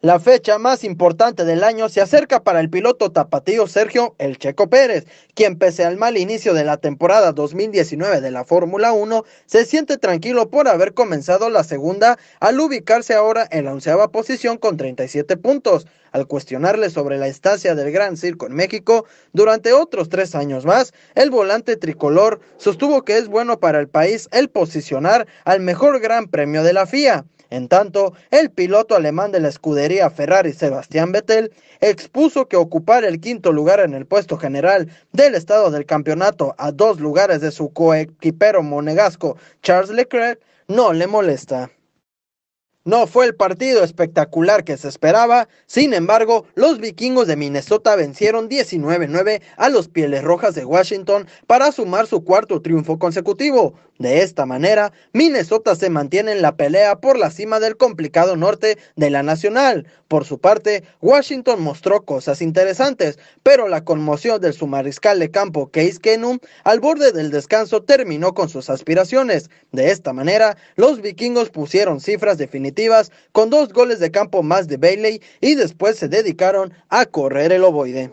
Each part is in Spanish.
La fecha más importante del año se acerca para el piloto tapatío Sergio El Checo Pérez, quien pese al mal inicio de la temporada 2019 de la Fórmula 1, se siente tranquilo por haber comenzado la segunda al ubicarse ahora en la onceava posición con 37 puntos. Al cuestionarle sobre la estancia del Gran Circo en México durante otros tres años más, el volante tricolor sostuvo que es bueno para el país el posicionar al mejor Gran Premio de la FIA. En tanto, el piloto alemán de la escudería Ferrari Sebastián Vettel expuso que ocupar el quinto lugar en el puesto general del estado del campeonato a dos lugares de su coequipero monegasco Charles Leclerc no le molesta. No fue el partido espectacular que se esperaba, sin embargo, los vikingos de Minnesota vencieron 19-9 a los Pieles Rojas de Washington para sumar su cuarto triunfo consecutivo. De esta manera, Minnesota se mantiene en la pelea por la cima del complicado norte de la Nacional. Por su parte, Washington mostró cosas interesantes, pero la conmoción del sumariscal de campo Case Kenum al borde del descanso terminó con sus aspiraciones. De esta manera, los vikingos pusieron cifras definitivas con dos goles de campo más de Bailey y después se dedicaron a correr el ovoide.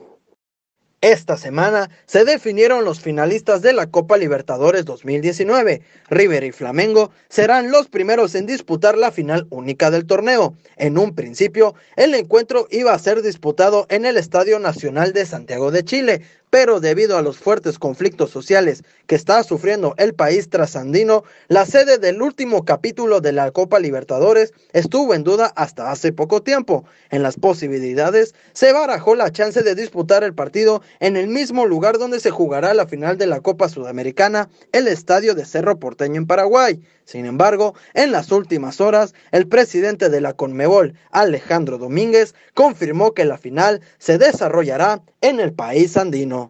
Esta semana se definieron los finalistas de la Copa Libertadores 2019. River y Flamengo serán los primeros en disputar la final única del torneo. En un principio, el encuentro iba a ser disputado en el Estadio Nacional de Santiago de Chile, pero debido a los fuertes conflictos sociales que está sufriendo el país trasandino, la sede del último capítulo de la Copa Libertadores estuvo en duda hasta hace poco tiempo. En las posibilidades se barajó la chance de disputar el partido en el mismo lugar donde se jugará la final de la Copa Sudamericana, el estadio de Cerro Porteño en Paraguay. Sin embargo, en las últimas horas, el presidente de la Conmebol, Alejandro Domínguez, confirmó que la final se desarrollará en el país andino.